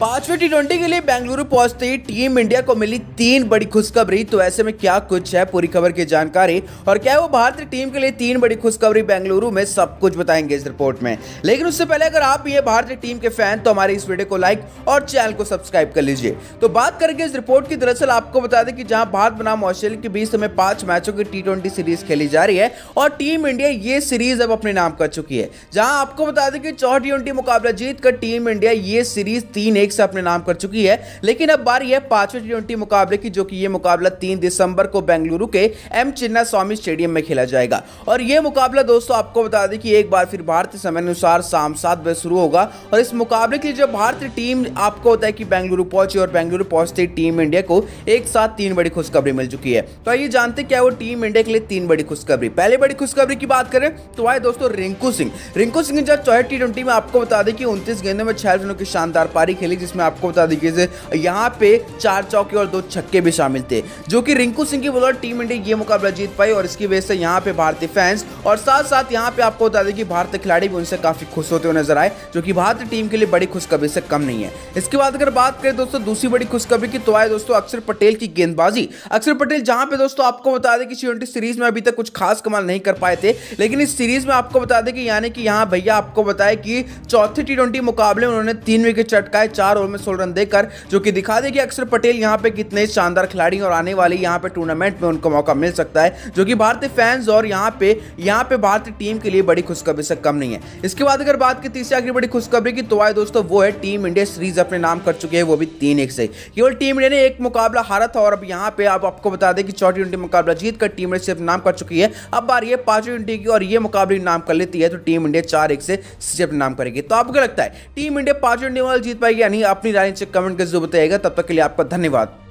पांचवें T twenty के लिए बेंगलुरु पहुंचते ही टीम इंडिया को मिली तीन बड़ी खुशखबरी तो ऐसे में क्या कुछ है पूरी खबर की जानकारी और क्या वो भारतीय टीम के लिए तीन बड़ी खुशखबरी बेंगलुरु में सब कुछ बताएंगे इस रिपोर्ट में लेकिन उससे पहले अगर आप ये भारतीय टीम के फैन तो हमारे इस वीडियो को लाइक और चैनल को सब्सक्राइब कर लीजिए तो बात करेंगे इस रिपोर्ट की दरअसल आपको बता दें कि जहां भारत बनाम ऑस्ट्रेलिया के बीच हमें पांच मैचों की टी सीरीज खेली जा रही है और टीम इंडिया ये सीरीज अब अपने नाम कर चुकी है जहां आपको बता दें कि चौथ टी मुकाबला जीत कर टीम इंडिया ये सीरीज तीन एक से अपने नाम कर चुकी है लेकिन अब बार यह पांचवें टी ट्वेंटी मुकाबले की जो कि यह मुकाबला तीन दिसंबर को बेंगलुरु के एम चिन्ना स्वामी स्टेडियम में खेला जाएगा और यह मुकाबला दोस्तों आपको बता दें कि एक बार फिर भारतीय समय अनुसार शाम सात बजे शुरू होगा और इस मुकाबले के लिए जो भारतीय टीम आपको होता है कि बेंगलुरु पहुंची और बेंगलुरु पहुंचती टीम इंडिया को एक साथ तीन बड़ी खुशखबरी मिल चुकी है तो आइए जानते क्या वो टीम इंडिया के लिए तीन बड़ी खुशखबरी पहले बड़ी खुशखबरी की बात करें तो आए दोस्तों रिंकू सिंह रिंकू सिंह जब चौहे टी में आपको बता दें कि उनतीस गेंदों में छह रनों की शानदार पारी खेली थी जिसमें आपको बता दीजिए यहाँ पे चार चौके और दो छक्के भी शामिल थे जो कि रिंकू सिंह की बदौलत टीम इंडिया ये मुकाबला जीत पाई और इसकी वजह से यहाँ पे भारतीय फैंस और साथ साथ यहाँ पे आपको बता दें कि भारतीय खिलाड़ी भी उनसे काफी खुश होते हुए नजर आए जो कि भारतीय टीम के लिए बड़ी खुशखबरी से कम नहीं है इसके बाद अगर बात करें दोस्तों दूसरी बड़ी खुशखबरी की तो आए दोस्तों अक्षर पटेल की गेंदबाजी अक्षर पटेल जहां पे दोस्तों आपको बता दें कि टी सीरीज में अभी तक कुछ खास कमाल नहीं कर पाए थे लेकिन इस सीरीज में आपको बता दें कि यानी कि यहाँ भैया आपको बताया कि चौथे टी मुकाबले में उन्होंने तीन विकेट चटकाए चार चार ओवर में सोलह रन देकर जो कि दिखा देगी अक्षर पटेल यहाँ पे कितने शानदार खिलाड़ी और आने वाले यहाँ पे टूर्नामेंट में उनको मौका मिल सकता है जो कि भारतीय फैंस और यहाँ पे यहाँ पे भारतीय टीम के लिए बड़ी खुशखबरी से कम नहीं है इसके बाद अगर बात की तीसरी आखिरी बड़ी खुशखबरी की तो आए दोस्तों वो है टीम इंडिया सीरीज अपने नाम कर चुके हैं वो भी तीन एक से केवल टीम इंडिया ने एक मुकाबला हारा था और अब यहाँ पे आप आपको बता दें कि चौथी ट्वेंटी मुकाबला जीत कर टीम इंडिया सिर्फ नाम कर चुकी है अब बार ये पांचवी ट्वेंटी की और ये मुकाबले नाम कर लेती है तो टीम इंडिया चार एक से सिर्फ नाम करेगी तो आपको लगता है टीम इंडिया पांचवी वाले जीत पाएगी या रानी अपनी राय नीचे कमेंट करके जरूर बताएगा तब तक के लिए आपका धन्यवाद